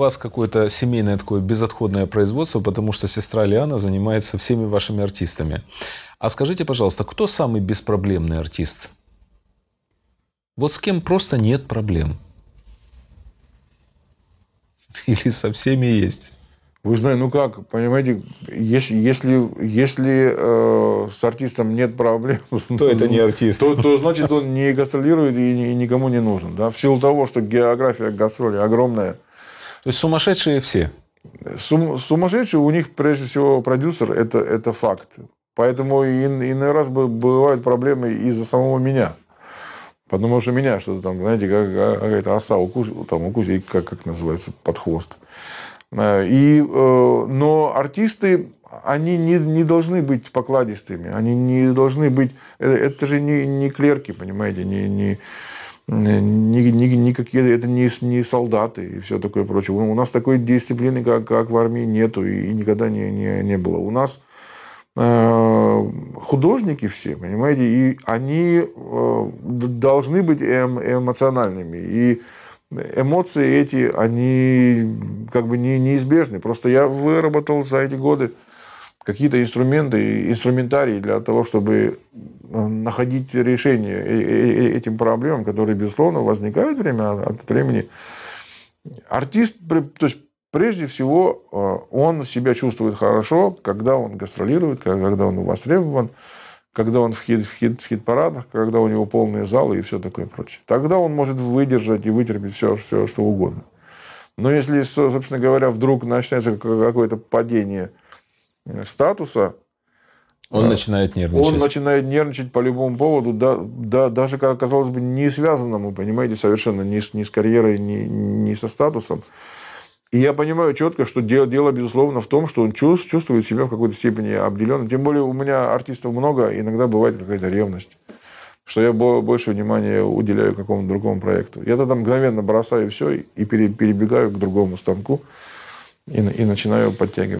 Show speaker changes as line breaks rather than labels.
вас какое-то семейное такое безотходное производство, потому что сестра Лиана занимается всеми вашими артистами. А скажите, пожалуйста, кто самый беспроблемный артист? Вот с кем просто нет проблем? Или со всеми есть? Вы знаете, ну как, понимаете, если, если, если э, с артистом нет проблем, то это не артист. То, то значит он не гастролирует и, никому не нужен. Да? В силу того, что география гастроли огромная, то есть сумасшедшие все? Сум, сумасшедшие у них, прежде всего, продюсер – это, это факт. Поэтому иной раз бывают проблемы из-за самого меня. Потому что меня что-то там, знаете, как какая-то оса укусила, там укусила, как, как называется, под хвост. Э, и, э, но артисты, они не, не должны быть покладистыми, они не должны быть... Э, это же не, не клерки, понимаете, не, не, ни, ни, никакие, это не, не солдаты и все такое прочее. У нас такой дисциплины, как, как в армии, нету и никогда не, не, не было. У нас э, художники все, понимаете, и они э, должны быть эм, эмоциональными. И эмоции эти, они как бы не, неизбежны. Просто я выработал за эти годы какие-то инструменты, инструментарий для того, чтобы Э, находить решение этим проблемам, которые, безусловно, возникают время от времени. Артист, то есть, прежде всего, э, он себя чувствует хорошо, когда он гастролирует, когда он востребован, когда он в, хит, в, хит, хит-парадах, когда у него полные залы и все такое прочее. Тогда он может выдержать и вытерпеть все, все что угодно. Но если, собственно говоря, вдруг начинается какое-то падение статуса, он да. начинает нервничать. Он начинает нервничать по любому поводу, да, да, даже, как казалось бы, не связанному, понимаете, совершенно ни с, ни с карьерой, ни, ни со статусом. И я понимаю четко, что дело, дело, безусловно, в том, что он чувствует себя в какой-то степени обделенным. Тем более у меня артистов много, иногда бывает какая-то ревность что я больше внимания уделяю какому-то другому проекту. Я тогда мгновенно бросаю все и перебегаю к другому станку и, и начинаю подтягивать.